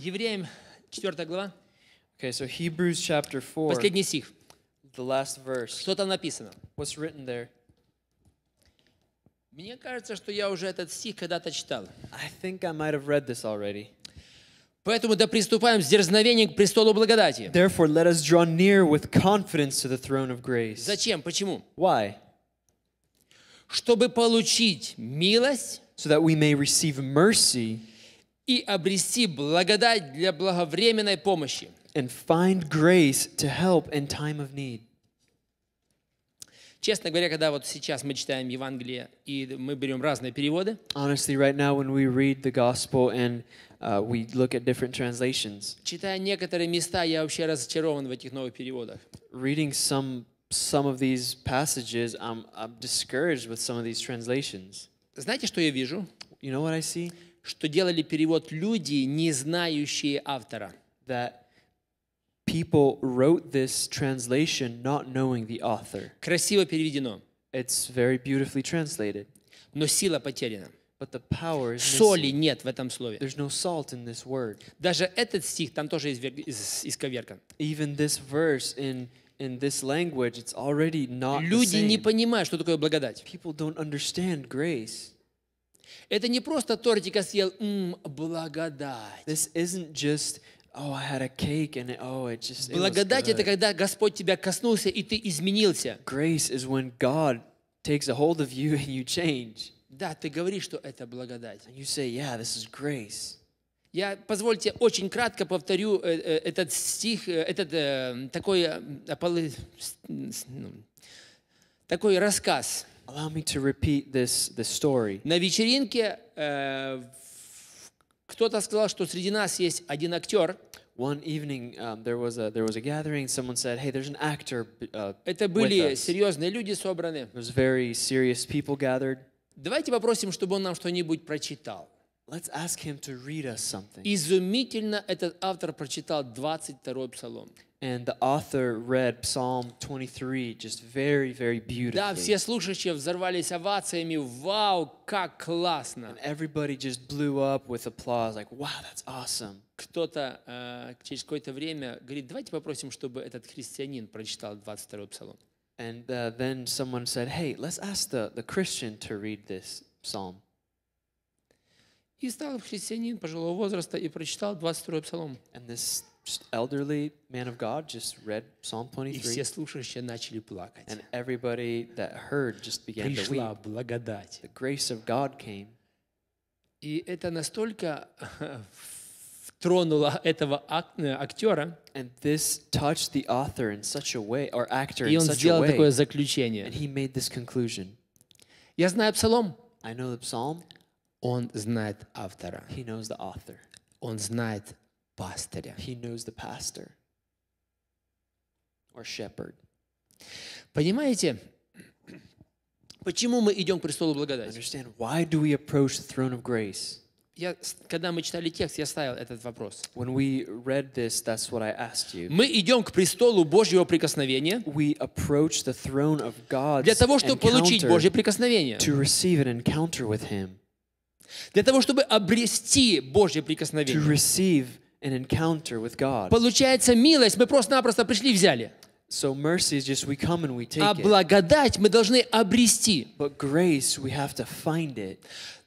Евреям 4 глава. Okay, so Hebrews chapter 4. Последний стих. The last verse. Что там написано? What's written there? Мне кажется, что я уже этот стих когда-то читал. I think I might have read this already. Поэтому да приступаем с дерзновением к престолу благодати. Therefore, let us draw near with confidence to the throne of grace. Зачем? Почему? Why? Чтобы получить милость, so that we may receive mercy, и обрести благодать для благовременной помощи. And find grace to help in time of need. Честно говоря, когда вот сейчас мы читаем Евангелие и мы берем разные переводы, honestly, right now when we read the gospel and uh, we look at different translations, читая некоторые места, я вообще разочарован в этих новых переводах. Reading some some of these passages, I'm, I'm discouraged with some of these translations. Знаете, что я вижу? You know what I see? что делали перевод люди, не знающие автора. That people wrote this translation not knowing the author. Красиво переведено. It's very beautifully translated. Но сила потеряна. But the power is Соли нет в этом слове. There's no salt in this word. Даже этот стих там тоже исковеркан. Even this verse in in this language, it's already not Люди the same. не понимают, что такое благодать. People don't understand grace. Это не просто тортика съел, мм, благодать. This isn't just Oh, I had a cake and it, oh, it just, it Благодать это когда Господь тебя коснулся и ты изменился. Grace is when God takes a hold of you and you change. Да, ты говоришь, что это благодать. And you say, yeah, this is grace. Я, позвольте, очень кратко повторю э, э, этот стих, э, этот такой, ну, такой рассказ. Allow me to repeat this, this story. На вечеринке э, кто-то сказал, что среди нас есть один актер. One evening um, there was a there was a gathering. Someone said, "Hey, there's an actor." Uh, Это были серьезные люди собраны. There's very serious people gathered. Давайте попросим, чтобы он нам что-нибудь прочитал. Let's ask him to read us something. Изумительно этот автор прочитал 22-й псалом. And the author read Psalm 23 just very, very beautifully. Да, все слушающие взорвались овациями. Вау, как классно! And everybody just blew up with applause, like, wow, that's awesome. Кто-то э, через какое-то время говорит, давайте попросим, чтобы этот христианин прочитал 22-й псалом. And uh, then someone said, hey, let's ask the, the Christian to read this psalm. И стал христианин пожилого возраста и прочитал 22-й псалом. And this elderly man of God just read Psalm 23. And everybody that heard just began to weep. благодать. The grace of God came. И это настолько э, тронуло этого актера. And this touched the author in such a way, or actor in such a way. И он сделал такое заключение. And he made this conclusion. Я знаю псалом. I know the psalm. Он знает автора. He knows the author. Он знает пастыря. He knows the pastor or shepherd. Понимаете, почему мы идем к престолу благодати? Understand, why do we approach the throne of grace? Я, когда мы читали текст, я ставил этот вопрос. When we read this, that's what I asked you. Мы идем к престолу Божьего прикосновения we approach the throne of God's для того, чтобы получить Божье прикосновение. To receive an encounter with him. Для того, чтобы обрести Божье прикосновение. To receive an encounter with God. Получается, милость мы просто-напросто пришли и взяли. So mercy is just we come and we take а благодать мы должны обрести. But grace, we have to find it.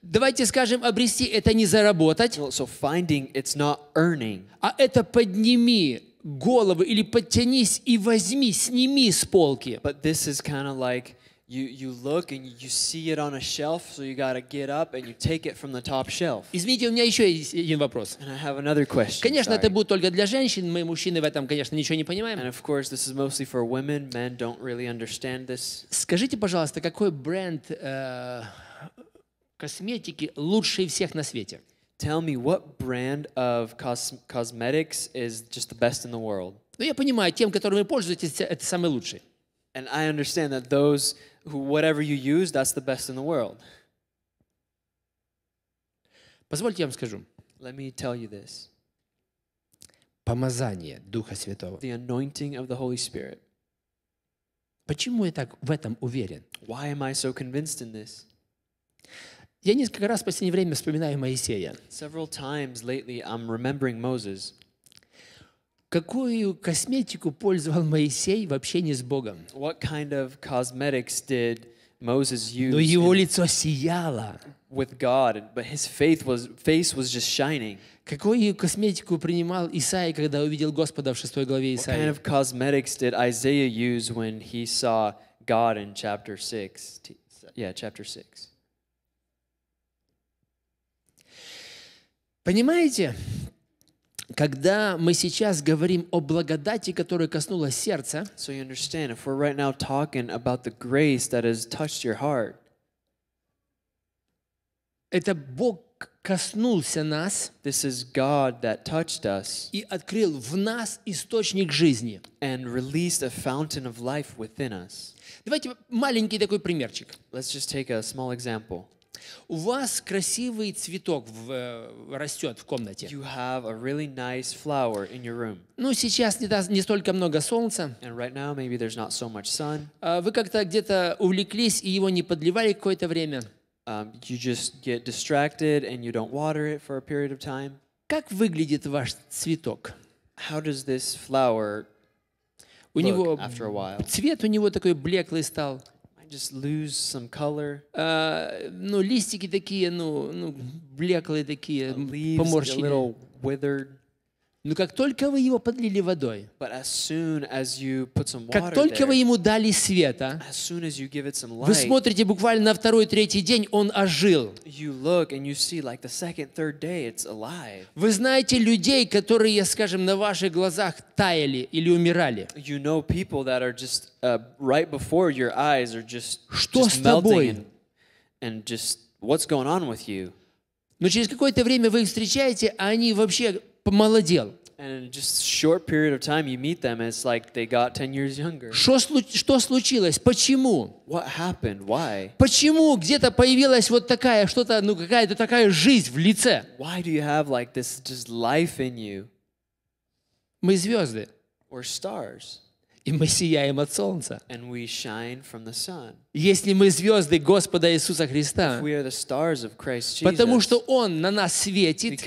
Давайте скажем, обрести это не заработать, no, so finding, it's not earning. а это подними голову или подтянись и возьми, сними с полки. But this is kind of like You, you look and you see it on a shelf, so you gotta get up and you take it from the top shelf. Извините, у меня еще есть один вопрос. And I have another question. Конечно, Sorry. это будет только для женщин, мы мужчины в этом, конечно, ничего не понимаем. And of course, this is mostly for women. Men don't really understand this. Скажите, пожалуйста, какой бренд э, косметики лучший всех на свете? Tell me what brand of cos cosmetics is just the best in the world. Ну я понимаю, тем, которым вы пользуетесь, это самый лучший. And I understand that those whatever you use, that's the best in the world. Позвольте я вам скажу. Let me tell you this. Помазание Духа Святого. The anointing of the Holy Spirit. Почему я так в этом уверен? Why am I so convinced in this? Я несколько раз в последнее время вспоминаю Моисея. Several times lately I'm remembering Moses. Какую косметику пользовал Моисей в общении с Богом? What kind of cosmetics did Moses use? Но его лицо сияло. With God, but his faith was, face was just shining. Какую косметику принимал Исаия, когда увидел Господа в 6 главе Исаии? What kind of cosmetics did Isaiah use when he saw God in chapter 6? Yeah, chapter 6. Понимаете? когда мы сейчас говорим о благодати, которая коснулась сердца, so you understand, if we're right now talking about the grace that has touched your heart, это Бог коснулся нас This is God that touched us, и открыл в нас источник жизни. And released a fountain of life within us. Давайте маленький такой примерчик. Let's just take a small example. У вас красивый цветок в, э, растет в комнате. You have a really nice flower in your room. Ну, сейчас не, не столько много солнца. And right now maybe there's not so much sun. А вы как-то где-то увлеклись и его не подливали какое-то время. Um, you just get distracted and you don't water it for a period of time. Как выглядит ваш цветок? How does this flower у него цвет у него такой блеклый стал. just lose some color. Uh, ну, листики такие, ну, ну, блеклые такие, поморщенные. little withered. Но как только вы его подлили водой, как только вы ему дали света, вы смотрите буквально на второй, третий день, он ожил. Вы знаете людей, которые, скажем, на ваших глазах таяли или умирали. Что с тобой? And just, what's going on with you? Но через какое-то время вы их встречаете, а они вообще помолодел. And in just a short period of time, you meet them, and it's like they got 10 years younger. Что, что случилось? Почему? What happened? Why? Почему где-то появилась вот такая что-то, ну какая-то такая жизнь в лице? Why do you have like this just life in you? Мы звезды. We're stars. И мы сияем от солнца. And we shine from the sun если мы звезды Господа Иисуса Христа, Jesus, потому что Он на нас светит,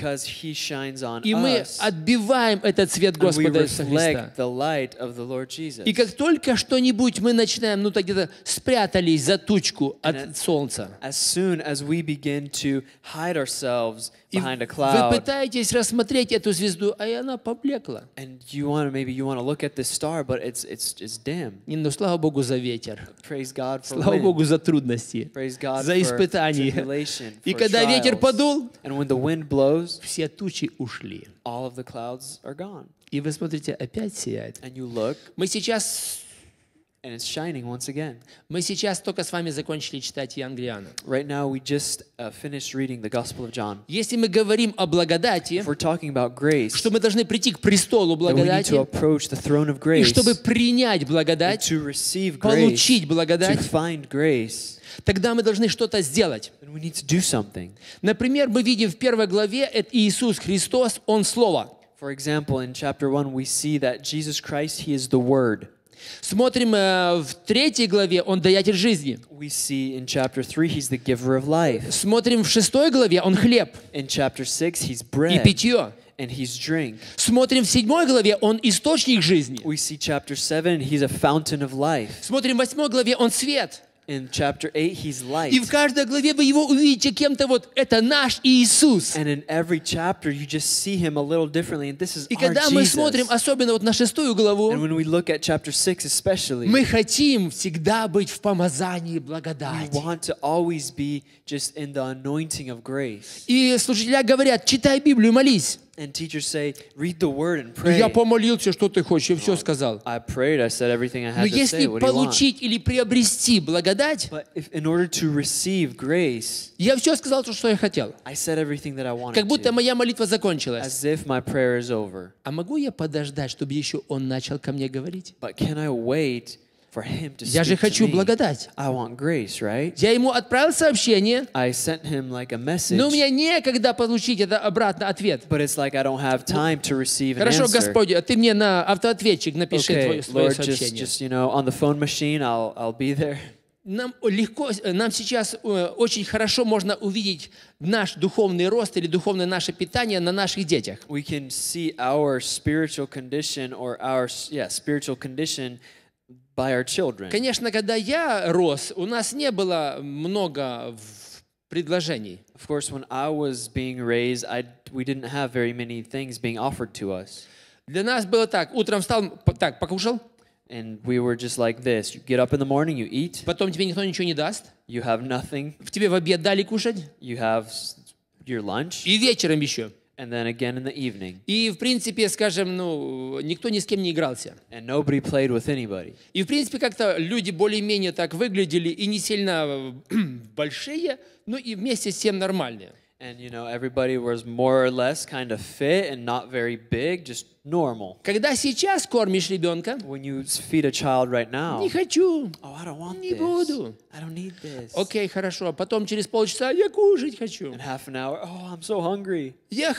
и мы отбиваем этот свет Господа Иисуса Христа. И как только что-нибудь мы начинаем, ну так где-то спрятались за тучку от and солнца, as as и cloud, вы пытаетесь рассмотреть эту звезду, а она поблекла. и, ну, слава Богу за ветер. Слава Богу за трудности, за испытания. И когда ветер подул, все тучи ушли. И вы смотрите, опять сияет. Мы сейчас And it's shining once again. Мы сейчас только с вами закончили читать Евангелие Right now we just uh, finished reading the Gospel of John. Если мы говорим о благодати, If we're talking about grace, что мы должны прийти к престолу благодати, we need to approach the throne of grace, и чтобы принять благодать, to receive grace, получить благодать, to find grace, тогда мы должны что-то сделать. We need to do something. Например, мы видим в первой главе, это Иисус Христос, Он Слово. For example, in chapter 1 we see that Jesus Christ, He is the Word. Смотрим э, в третьей главе, он даятель жизни. We see in chapter three, he's the giver of life. Смотрим в шестой главе, он хлеб. In chapter six, he's bread. И питье. And he's drink. Смотрим в седьмой главе, он источник жизни. We see chapter seven, he's a fountain of life. Смотрим в восьмой главе, он свет. In chapter 8, he's light. And in every chapter you just see him a little differently. And this is our Jesus. And when we look at chapter six especially, We want to always be just in the anointing of grace. И служители говорят, читай Библию, молись. And teachers say, read the word and pray. Я помолился, что ты хочешь, я все сказал. I prayed, I said everything I had Но если to say. What получить или приобрести благодать, But if, in order to receive grace, я все сказал, то, что я хотел. I said everything that I wanted как будто моя молитва закончилась. As if my prayer is over. А могу я подождать, чтобы еще он начал ко мне говорить? But can I wait Я же хочу благодать. Я ему отправил сообщение, но у меня некогда получить это обратно ответ. Хорошо, Господи, а ты мне на автоответчик напиши твое сообщение нам легко, нам сейчас э, очень хорошо можно увидеть наш духовный рост или духовное наше питание на наших детях. We can see our spiritual condition or our yeah, spiritual condition by our children. Конечно, когда я рос, у нас не было много предложений. Of course, when I was being raised, I, we didn't have very many things being offered to us. Для нас было так: утром встал, так покушал. And we were just like this. You get up in the morning, you eat. Потом тебе никто ничего не даст. You have nothing. В тебе в обед дали кушать. You have your lunch. И вечером еще. And then again in the evening. И, в принципе, скажем, ну, никто ни с кем не игрался. And nobody played with anybody. И, в принципе, как-то люди более-менее так выглядели и не сильно большие, но и вместе с тем нормальные. And, you know, everybody was more or less kind of fit and not very big, just normal. Когда сейчас кормишь ребенка, When you feed a child right now, не хочу, oh, I don't want не this. буду. I don't хорошо. Потом через полчаса я кушать хочу. And half an hour, oh, I'm so hungry. Я,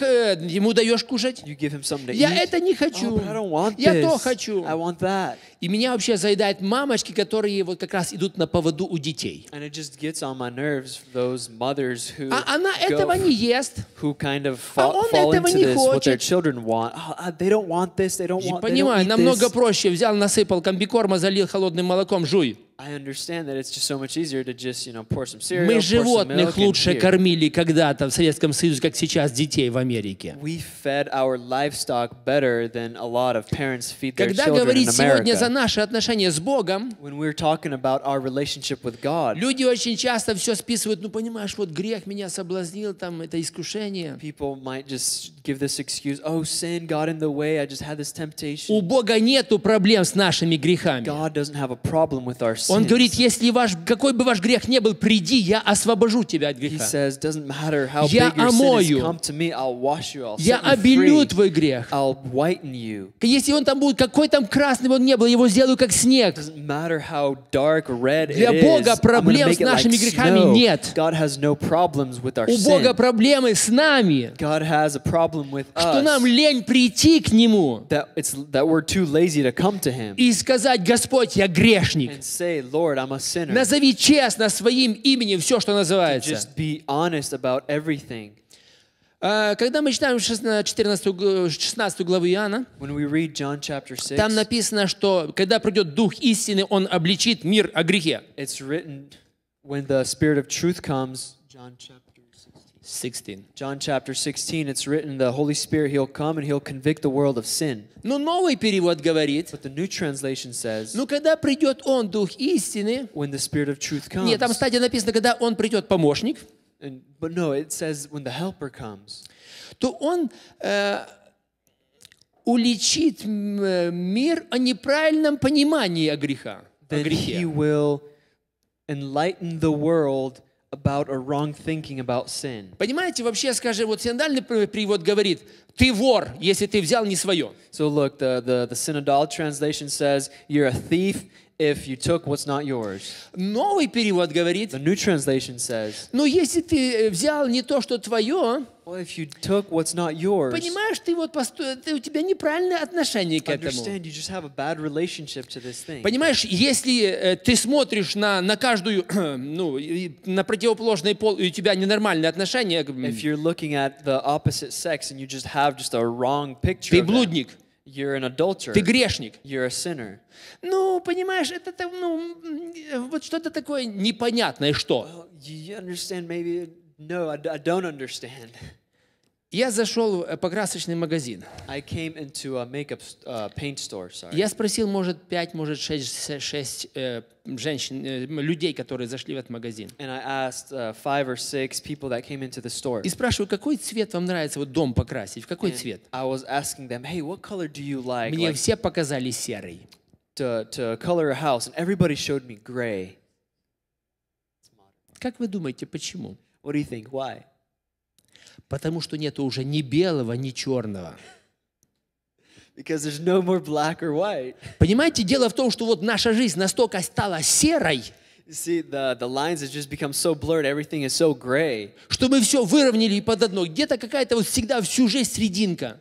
ему даешь кушать. You give him something to я eat. это не хочу. Oh, but I don't want я this. то хочу. I want that. И меня вообще заедают мамочки, которые вот как раз идут на поводу у детей. And it just gets on my nerves, those mothers who а она go, этого не ест. Who kind of fall, а он fall этого into не this, хочет. what their children want. Oh, they don't don't want this, they don't want, they don't намного this. проще. Взял, насыпал комбикорма, залил холодным молоком, жуй. Мы животных лучше кормили когда-то в Советском Союзе, как сейчас детей в Америке. Когда говорить сегодня за наши отношения с Богом, люди очень часто все списывают, ну понимаешь, вот грех меня соблазнил, там это искушение. «Oh, У Бога нету проблем с нашими грехами. Он говорит, если ваш, какой бы ваш грех не был, приди, я освобожу тебя от греха. Says, я омою. Me, я обелю твой грех. Если он там будет, какой там красный он не был, его сделаю как снег. Для Бога проблем с нашими like грехами snow. нет. No У Бога проблемы с нами. Что нам лень прийти к Нему. That, that to to и сказать, Господь, я грешник. And say, say, Lord, I'm a sinner. Назови честно своим именем все, что называется. Just be honest about everything. А, когда мы читаем 14, 16 главу Иоанна, там написано, что когда придет Дух истины, Он обличит мир о грехе. It's written, when the Spirit of truth comes, John chapter 16. John chapter 16, it's written, the Holy Spirit, He'll come and He'll convict the world of sin. Но новый перевод говорит, But the new translation says, ну когда придет Он, Дух истины, when the Spirit of truth comes, нет, там, кстати, написано, когда Он придет, помощник, and, but no, it says when the helper comes, то Он э, уличит э, мир о неправильном понимании о греха. Then о грехе. He will enlighten the world about a wrong thinking about sin. Понимаете, вообще, скажем, вот синодальный привод говорит, ты вор, если ты взял не свое. So look, the, the, the synodal translation says, you're a thief If you took what's not yours. Новый перевод говорит. The new translation says. Но если ты взял не то, что твое. Well, if you took what's not yours. Понимаешь, ты вот ты, у тебя неправильное отношение к этому. Understand, you just have a bad relationship to this thing. Понимаешь, если э, ты смотришь на на каждую, ну, на противоположный пол, и у тебя ненормальное отношение. If you're looking at the opposite sex and you just have just a wrong picture. Ты блудник. Of that, You're an adulterer. Ты грешник. You're a sinner. Ну, понимаешь, это ну, вот что-то такое непонятное, что. Well, you understand maybe? No, I don't understand. Я зашел в покрасочный магазин. I came into a makeup, uh, paint store, sorry. Я спросил, может, 5, может, 6, 6 э, женщин, э, людей, которые зашли в этот магазин. And I asked, uh, five or six people that came into the store. И спрашиваю, какой цвет вам нравится вот дом покрасить? В какой And цвет? I was asking them, hey, what color do you like? Мне like, все показали серый. To, to color a house, and everybody showed me gray. Как вы думаете, почему? What do you think? Why? Потому что нет уже ни белого, ни черного. Because there's no more black or white. Понимаете, дело в том, что вот наша жизнь настолько стала серой, Что мы все выровняли под одно. Где-то какая-то вот всегда всю жизнь срединка.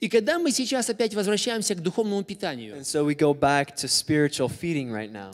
И когда мы сейчас опять возвращаемся к духовному питанию, And so we go back to spiritual feeding right now.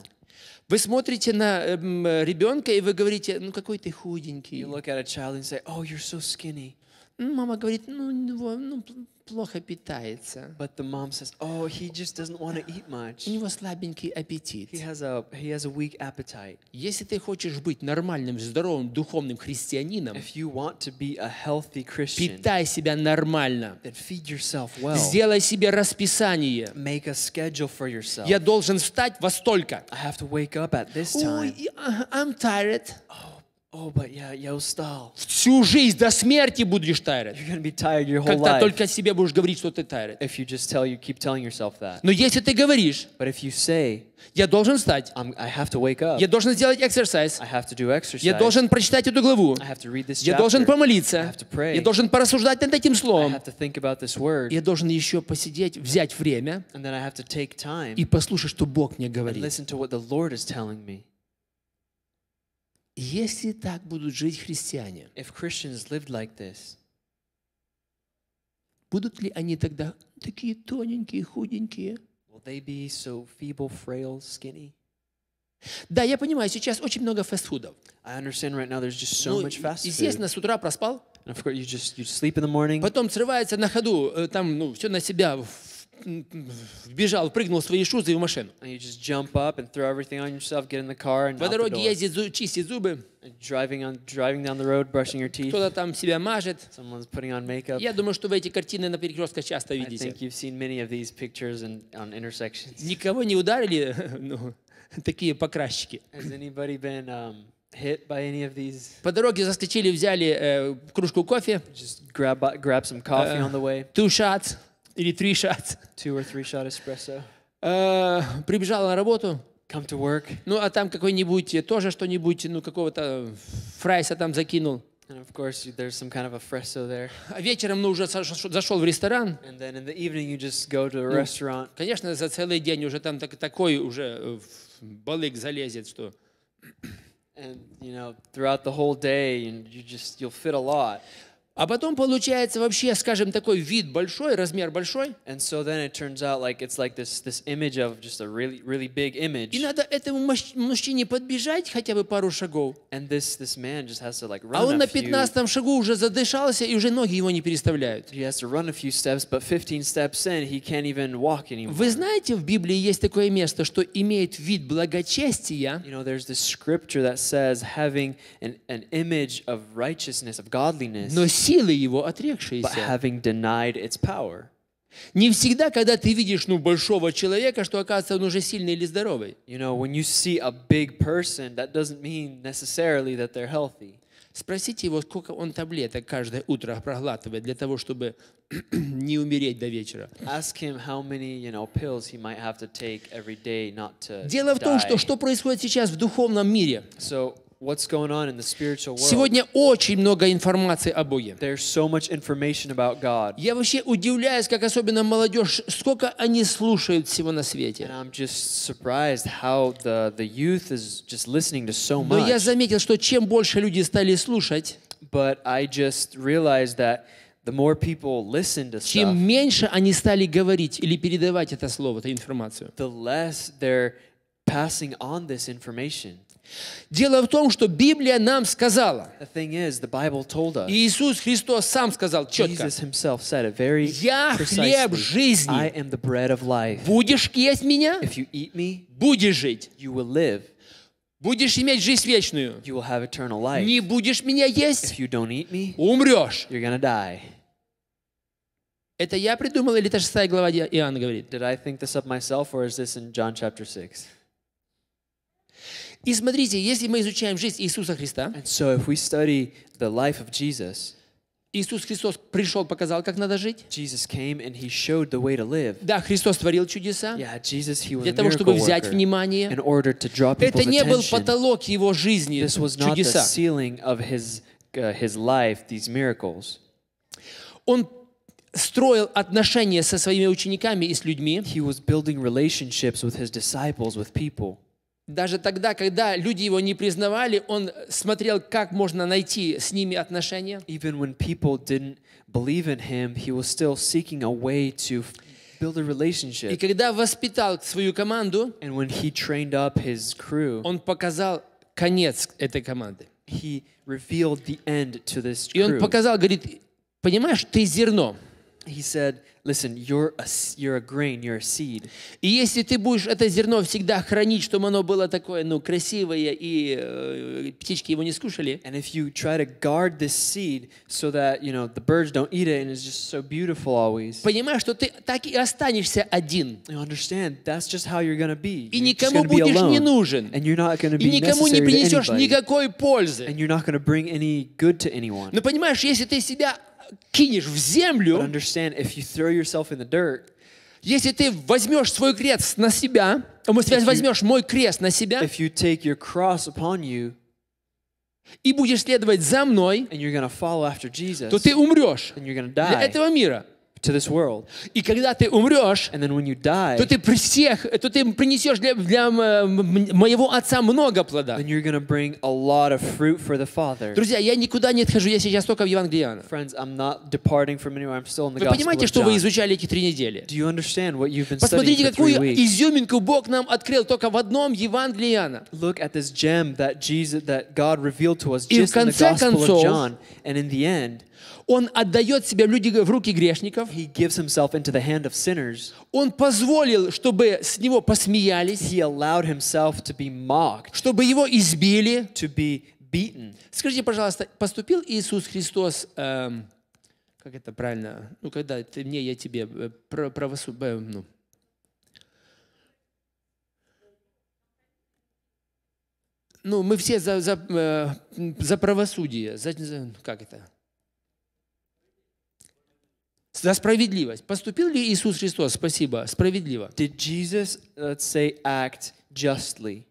Вы смотрите на э, эм, ребенка и вы говорите, ну какой ты худенький. You look at a child and say, oh, you're so skinny. Мама говорит, ну, ну плохо питается. But the mom says, "Oh, he just doesn't want to eat much." У него слабенький аппетит. He has a he has a weak appetite. Если ты хочешь быть нормальным, здоровым, духовным христианином, if you want to be a healthy Christian, питай себя нормально. Then feed yourself well. Сделай себе расписание. Make a schedule for yourself. Я должен встать во столько. I have to wake up at this time. Ой, I'm tired. Oh, Оба, я, я устал. Всю жизнь до смерти будешь таять. Когда life. только себе будешь говорить, что ты таять. Но если ты говоришь, say, я должен встать, up, я должен сделать exercise, я должен прочитать эту главу, я должен помолиться, я должен порассуждать над этим словом, я должен еще посидеть, взять время и послушать, что Бог мне говорит. Если так будут жить христиане, if Christians lived like this, будут ли они тогда такие тоненькие, худенькие? Will they be so feeble, frail, skinny? Да, я понимаю, сейчас очень много фастфудов. I understand right now there's just so ну, much fast food. Естественно, с утра проспал. And of course, you just you sleep in the morning. Потом срывается на ходу, э, там, ну, все на себя бежал, прыгнул в свои шузы и в машину. And you just jump up and throw everything on yourself, get in the car and По дороге ездит, чистит зубы. Driving on, driving down the road, brushing your teeth. Кто-то там себя мажет. Someone's putting on makeup. Я думаю, что вы эти картины на перекрестках часто видите. I think you've seen many of these pictures in, on intersections. Никого не ударили, ну, такие покрасчики. Has anybody been um, hit by any of these? По дороге заскочили, взяли э, кружку кофе. Just grab, grab some coffee uh, on the way. Two shots. Или three shots. Two or three shot espresso. Uh, э, прибежал на работу. Come to work. Ну, а там какой-нибудь э, тоже что-нибудь, ну, какого-то э, фрайса там закинул. And of course, there's some kind of a fresco there. А вечером, ну, уже зашел в ресторан. And then in the evening you just go to a restaurant. Конечно, за целый день уже там так, такой уже балык залезет, что... And, you know, throughout the whole day, and you just, you'll fit a lot. А потом получается вообще, скажем, такой вид большой, размер большой. And so then it turns out like it's like this this image of just a really really big image. И надо этому мужчине подбежать хотя бы пару шагов. And this this man just has to like run. А он на 15 шагу уже задышался и уже ноги его не переставляют. He has to run a few steps, but 15 steps in he can't even walk anymore. Вы знаете, в Библии есть такое место, что имеет вид благочестия. You know, there's this scripture that says having an an image of righteousness of godliness. Но силы его отрекшиеся. Не всегда, когда ты видишь ну, большого человека, что оказывается он уже сильный или здоровый. Спросите его, сколько он таблеток каждое утро проглатывает для того, чтобы не умереть до вечера. Дело в том, что что происходит сейчас в духовном мире. what's going on in the spiritual world. Сегодня очень много информации о Боге. There's so much information about God. Я вообще удивляюсь, как особенно молодежь, сколько они слушают всего на свете. And I'm just surprised how the, the youth is just listening to so much. Но я заметил, что чем больше люди стали слушать, but I just realized that the more people listen to чем меньше они стали говорить или передавать это слово, эту информацию, the less they're passing on this information. Дело в том, что Библия нам сказала. Is, us. Иисус Христос сам сказал четко. Я хлеб жизни. Будешь есть меня, me, будешь жить. Будешь иметь жизнь вечную. Не будешь меня есть, me, умрешь. Это я придумал или это 6 глава Иоанна говорит? Did I think this up myself or is this in John chapter 6? И смотрите, если мы изучаем жизнь Иисуса Христа, And so if we study the life of Jesus, Иисус Христос пришел, показал, как надо жить. Jesus came and he showed the way to live. Да, Христос творил чудеса yeah, Jesus, he was для того, чтобы взять внимание. In order to draw people's Это не был потолок его жизни, This was not чудеса. The ceiling of his, uh, his life, these miracles. Он строил отношения со своими учениками и с людьми. He was building relationships with his disciples, with people. Даже тогда, когда люди его не признавали, он смотрел, как можно найти с ними отношения. build a relationship. И когда воспитал свою команду, and when he trained up his crew, он показал конец этой команды. He revealed the end to this crew. И он показал, говорит, понимаешь, ты зерно. He said, Listen, you're a, you're a grain, you're a seed. И если ты будешь это зерно всегда хранить, чтобы оно было такое, ну, красивое, и э, птички его не скушали. And if you try to guard this seed so that, you know, the birds don't eat it and it's just so beautiful always. Понимаешь, что ты так и останешься один. You understand, that's just how you're gonna be. И никому будешь не нужен. And you're not gonna be и никому не принесешь никакой пользы. And you're not gonna bring any good to anyone. Но понимаешь, если ты себя кинешь в землю, understand, if you throw yourself in the dirt, если ты возьмешь свой крест на себя, если э, возьмешь мой крест на себя, if you take your cross upon you, и будешь следовать за мной, and you're gonna after Jesus, то ты умрешь and you're gonna die. для этого мира. to this world. И когда ты умрешь, and then when you die, то ты при всех, то ты принесешь для, для моего отца много плода. Then you're gonna bring a lot of fruit for the Father. Друзья, я никуда не отхожу, я сейчас только в Евангелии Иоанна. Friends, I'm not departing from anywhere. I'm still in the Вы понимаете, что вы изучали эти три недели? Do you understand what you've been Посмотрите, какую изюминку Бог нам открыл только в одном Евангелии Иоанна. Look at this gem that Jesus, that God revealed to us just in the Gospel of John, and in the end. Он отдает себя в, люди, в руки грешников. He gives himself into the hand of sinners. Он позволил, чтобы с него посмеялись. He allowed himself to be mocked. Чтобы его избили. To be beaten. Скажите, пожалуйста, поступил Иисус Христос, эм, как это правильно, ну, когда ты мне, я тебе, э, правосуд, э, ну, ну, мы все за, за, э, за правосудие, за, за, как это, за справедливость. Поступил ли Иисус Христос? Спасибо. Справедливо. Did Jesus, let's uh, say, act justly?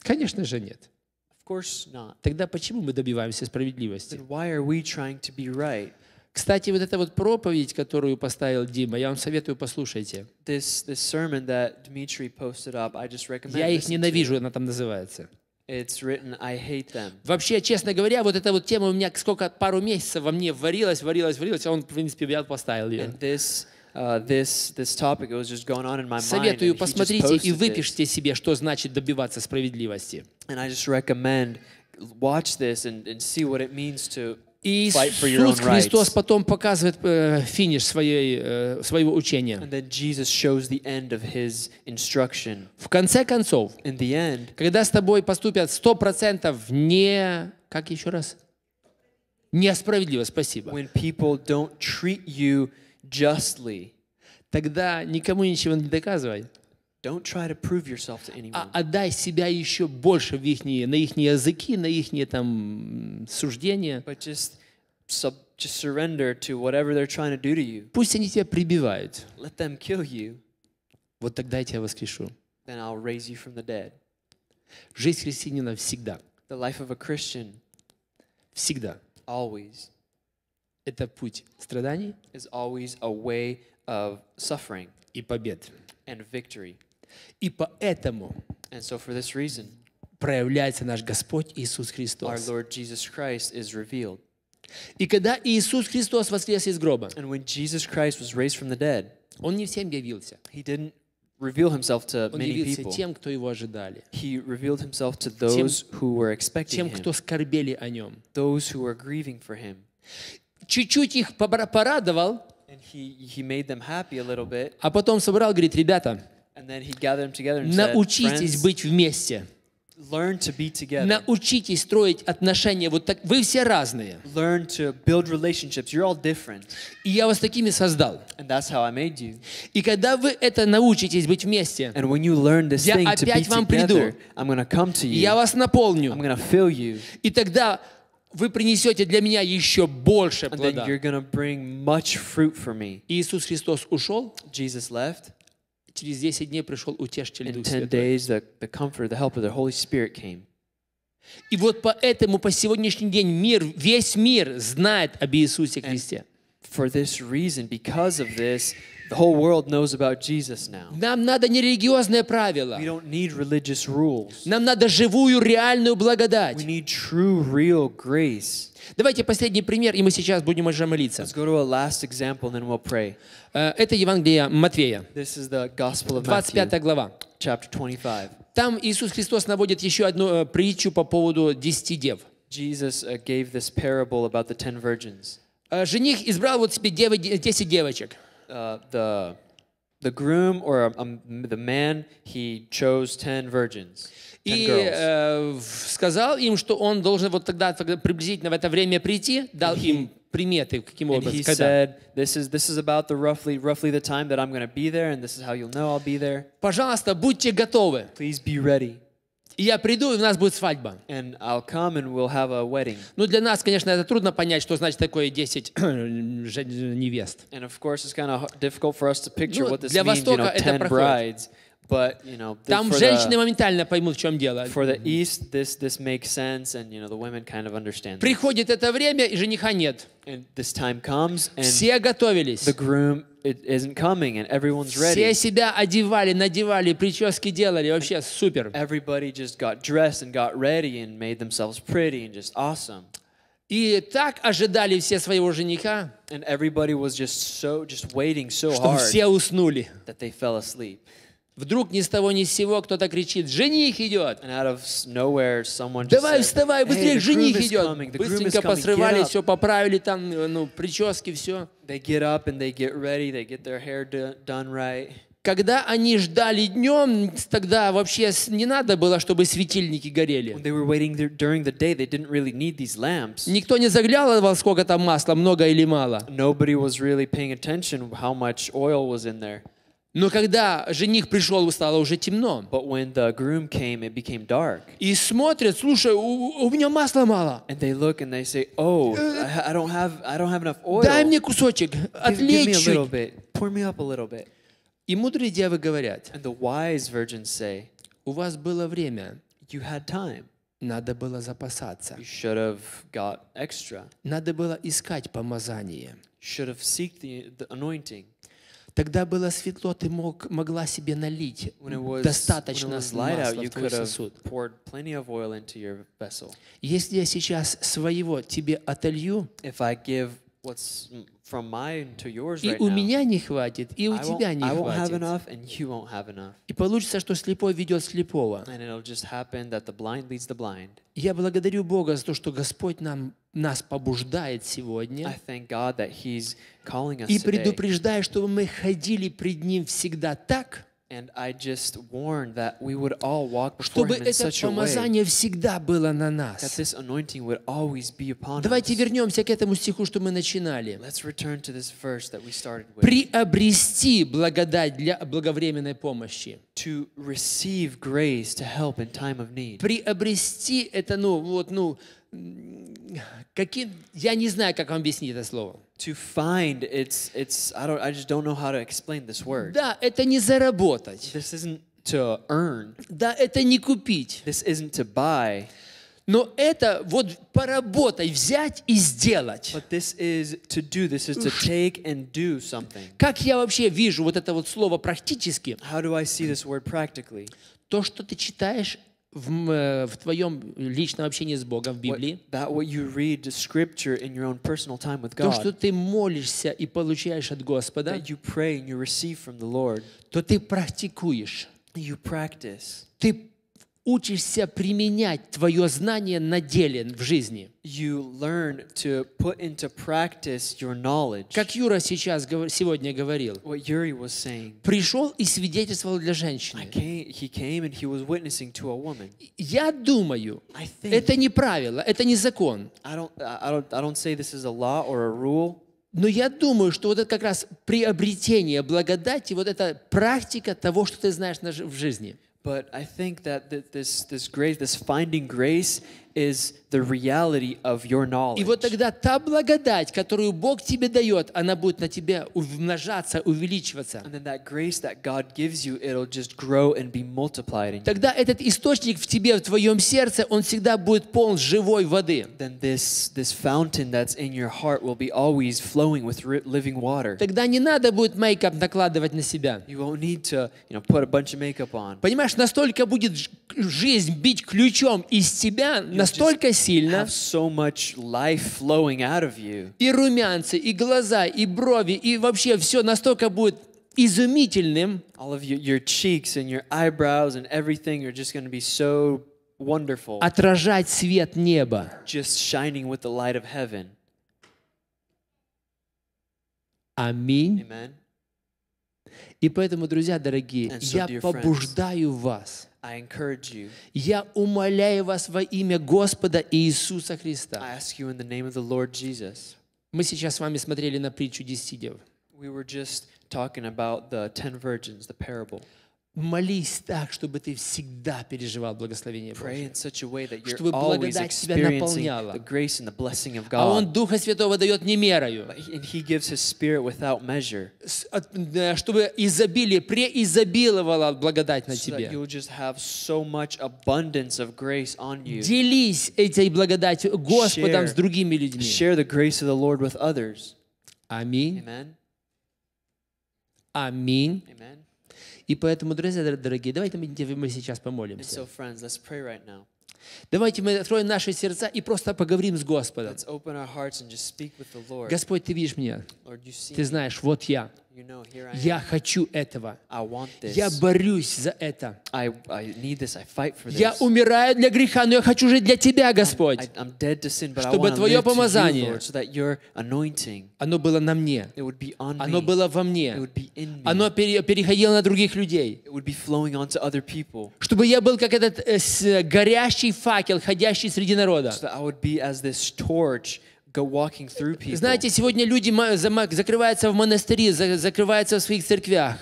Конечно же нет. Of course not. Тогда почему мы добиваемся справедливости? Then why are we trying to be right? Кстати, вот эта вот проповедь, которую поставил Дима, я вам советую, послушайте. This, this sermon that Dmitry posted up, I just recommend я их ненавижу, она там называется. It's written, I hate them. Вообще, честно говоря, вот эта вот тема у меня сколько пару месяцев во мне варилась, варилась, варилась, а он, в принципе, взял, поставил ее. And this, uh, this, this topic was just going on in my mind, Советую, посмотрите и выпишите себе, что значит добиваться справедливости. And I just recommend watch this and, and see what it means to и Иисус Христос потом показывает э, финиш своей, э, своего учения. And then Jesus shows the end of his instruction. В конце концов, end, когда с тобой поступят сто процентов не... Как еще раз? Несправедливо, спасибо. When people don't treat you justly, тогда никому ничего не доказывай. Don't try to prove yourself to anyone. А Отдай себя еще больше в их, на их языки, на их там суждения. But just, sub, just surrender to whatever they're trying to do to you. Пусть они тебя прибивают. Let them kill you. Вот тогда я тебя воскрешу. Then I'll raise you from the dead. Жизнь христианина всегда. The life of a Christian. Всегда. Always. Это путь страданий. Is always a way of suffering. И побед. And victory. И поэтому And so for this reason, проявляется наш Господь Иисус Христос. Our Lord Jesus Christ is revealed. И когда Иисус Христос воскрес из гроба, And when Jesus Christ was raised from the dead, Он не всем явился. He didn't reveal himself to Он many явился people. тем, кто его ожидали. He revealed himself to those тем, who were expecting тем, кто скорбели о нем. Those who were grieving for him. Чуть-чуть их порадовал, And he, he made them happy a little bit. а потом собрал, говорит, ребята, And then he gathered them together and Научитесь said, быть вместе. Learn to be together. Научитесь строить отношения вот так. Вы все разные. Learn to build relationships. You're all different. И я вас такими создал. And that's how I made you. И когда вы это научитесь быть вместе, And when you learn this я thing опять to be вам together, приду. I'm gonna come to you. Я вас наполню. I'm gonna fill you. И тогда вы принесете для меня еще больше плода. And then you're bring much fruit for me. Иисус Христос ушел. Jesus left. Через 10 дней пришел утешитель Дух Святой. И вот поэтому по сегодняшний день мир, весь мир знает об Иисусе Христе for this reason, because of this, the whole world knows about Jesus now. Нам надо не религиозное правило. We don't need religious rules. Нам надо живую, реальную благодать. We need true, real grace. Давайте последний пример, и мы сейчас будем уже молиться. Let's go to a last example, and then we'll pray. Это Евангелие Матфея. This is the Gospel of Matthew, 25 глава. Chapter 25. Там Иисус Христос наводит еще одну притчу по поводу десяти дев. Jesus gave this parable about the ten virgins жених избрал вот себе 10 девочек. Uh, the, the groom or um, the man, he chose 10 virgins. И э, сказал им, что он должен вот тогда, тогда приблизительно в это время прийти, дал им приметы, каким образом, he когда. Said, this is, this is about the roughly, roughly the time that I'm going to be there, and this is how you'll know I'll be there. Пожалуйста, будьте готовы. Please be ready. И я приду, и у нас будет свадьба. And I'll come and we'll have a wedding. Ну, для нас, конечно, это трудно понять, что значит такое 10 невест. And of course, it's kind of difficult for us to picture ну, what this для means, Востока you know, это 10 проходит. brides. But you know, Там женщины моментально поймут, в чем дело. For the East, this this makes sense, and you know the women kind of understand. Приходит это время, и жениха нет. And this time comes, and все готовились. The groom it isn't coming, and everyone's ready. Все себя одевали, надевали, прически делали, вообще супер. Everybody just got dressed and got ready and made themselves pretty and just awesome. И так ожидали все своего жениха, and everybody was just so, just waiting so что hard все уснули. That they fell asleep. Вдруг ни с того ни с сего кто-то кричит, жених идет. Давай, вставай, быстрее, жених идет. Быстренько посрывали, все поправили там, ну, прически, все. Когда они ждали днем, тогда вообще не надо было, чтобы светильники горели. Никто не заглядывал, сколько там масла, много или мало. Но когда жених пришел, стало уже темно. But when the groom came, it became dark. И смотрят, слушай, у, у меня масла мало. And they look and they say, oh, I don't have, I don't have enough oil. Дай мне кусочек, отлей give, give me a little bit. Pour me up a little bit. И мудрые девы говорят. And the wise virgins say, у вас было время. You had time. Надо было запасаться. You should have got extra. Надо было искать помазание. Should have seek the, the anointing. Тогда было светло, ты мог, могла себе налить was, достаточно масла в твой сосуд. Если я сейчас своего тебе отолью, from mine to yours и right у меня не хватит, и у тебя не хватит. Enough, enough. И получится, что слепой ведет слепого. Я благодарю Бога за то, что Господь нам, нас побуждает сегодня и предупреждает, чтобы мы ходили пред Ним всегда так, чтобы это помазание всегда было на нас. Давайте вернемся к этому стиху, что мы начинали. Приобрести благодать для благовременной помощи. Приобрести это, ну, вот, ну, каким, я не знаю, как вам объяснить это слово. To find, it's, it's, I, don't, I just don't know how to explain this word. Да, это не заработать. This isn't to earn. Да, это не купить. This isn't to buy. Но это вот поработай, взять и сделать. But this is to do, this is to take and do something. Как я вообще вижу вот это вот слово практически? How do I see this word practically? То, что ты читаешь, в, э, в твоем личном общении с Богом в Библии. То, что ты молишься и получаешь от Господа. То ты практикуешь. Ты учишься применять твое знание на деле в жизни. You learn to put into practice your knowledge. Как Юра сейчас сегодня говорил. What Yuri was saying. Пришел и свидетельствовал для женщины. I came, he came and he was witnessing to a woman. Я думаю, I think, это не правило, это не закон. I don't, I don't, I don't say this is a law or a rule. Но я думаю, что вот это как раз приобретение благодати, вот эта практика того, что ты знаешь в жизни. But I think that this, this grace, this finding grace is the reality of your knowledge. И вот тогда та благодать, которую Бог тебе дает, она будет на тебя умножаться, увеличиваться. And Тогда этот источник в тебе, в твоем сердце, он всегда будет полон живой воды. Тогда не надо будет мейкап накладывать на себя. You won't need to, you know, put a bunch of makeup on. Понимаешь, настолько будет жизнь бить ключом из тебя на настолько сильно, и румянцы, и глаза, и брови, и вообще все настолько будет изумительным. Отражать свет неба. Just Аминь. И поэтому, друзья дорогие, so, я побуждаю friends, вас I encourage you. Я умоляю вас во имя Господа Иисуса Христа. I ask you in the name of the Lord Jesus. Мы сейчас с вами смотрели на притчу десяти We were just talking about the ten virgins, the parable. Молись так, чтобы ты всегда переживал благословение Божье. Чтобы благодать тебя наполняла. А Он Духа Святого дает не мерою. Чтобы изобилие, преизобиловало благодать на тебе. Делись этой благодатью Господом с другими людьми. Share the the grace of Lord with others. Аминь. Аминь. И поэтому, друзья дорогие, давайте мы сейчас помолимся. Давайте мы откроем наши сердца и просто поговорим с Господом. Господь, Ты видишь меня. Ты знаешь, вот я. Я хочу этого. Я борюсь за это. Я умираю для греха, но я хочу жить для Тебя, Господь. Чтобы Твое помазание, оно было на мне. Оно было во мне. Оно переходило на других людей. Чтобы я был как этот э, горящий факел, ходящий среди народа. Знаете, сегодня люди закрываются в монастыри, закрываются в своих церквях.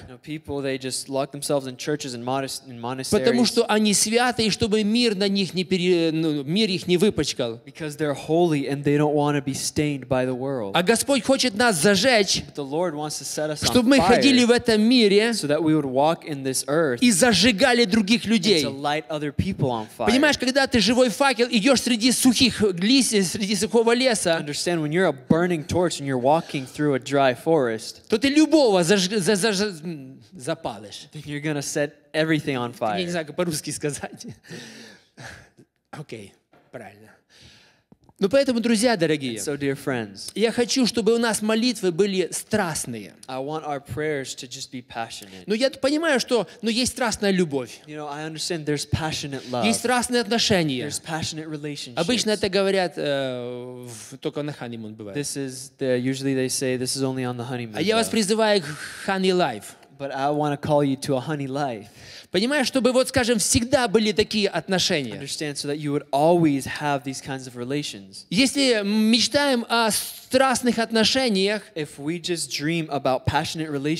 Потому что они святы, и чтобы мир на них не пере... Ну, мир их не выпачкал. А Господь хочет нас зажечь, чтобы мы ходили в этом мире и зажигали других людей. Понимаешь, когда ты живой факел, идешь среди сухих листьев, среди сухого леса, understand when you're a burning torch and you're walking through a dry forest, то ты любого заж... запалишь. you're gonna set everything on fire. Я не знаю, как по-русски сказать. Окей, okay, правильно. Ну поэтому, друзья дорогие, so, dear friends, я хочу, чтобы у нас молитвы были страстные. I want our prayers to just be passionate. Но я понимаю, что ну, есть страстная любовь. You know, I understand there's passionate love. Есть страстные отношения. There's passionate relationships. Обычно это говорят э, в, только на honeymoon бывает. This is the, usually they say this is only on the honeymoon. А я вас призываю к honey life. But I want to call you to a honey life. Понимаешь, чтобы вот, скажем, всегда были такие отношения. so that you would have these kinds of Если мечтаем о страстных отношениях, If we just dream about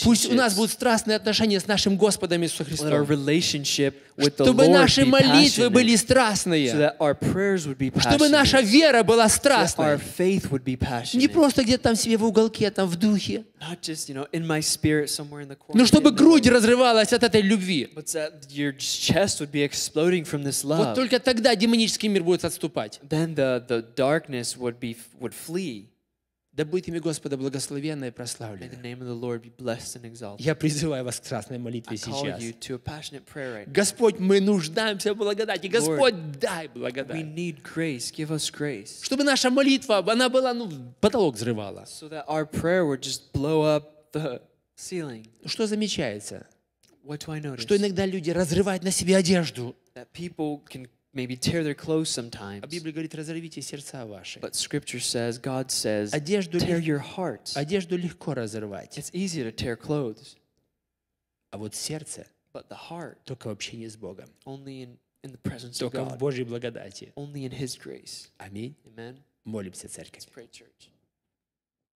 пусть у нас будут страстные отношения с нашим Господом Иисусом Христом. Let our with the чтобы Lord наши молитвы были страстные, so that our would be чтобы наша вера была страстной, so our faith would be не просто где-то там себе в уголке, а там в духе, но ну, чтобы грудь разрывалась от этой любви. But вот только тогда демонический мир будет отступать. Then the, the darkness would, be, would flee. Да будет имя Господа благословенно и прославлено. Я призываю вас к страстной молитве сейчас. Right Господь, мы нуждаемся в благодати. Господь, дай благодать. We need grace. Give us grace. Чтобы наша молитва, она была, ну, потолок взрывала. So that our prayer would just blow up the ceiling. Что замечается? что иногда люди разрывают на себе одежду. maybe tear their clothes sometimes. А Библия говорит, разорвите сердца ваши. But Scripture says, God says, одежду tear your hearts. Одежду легко разорвать. It's easy to tear clothes. А вот сердце But the heart, только в общении с Богом. Only in, in the presence только of God. в Божьей благодати. Only in His grace. Аминь. Amen. Молимся, церковь. Let's pray, church.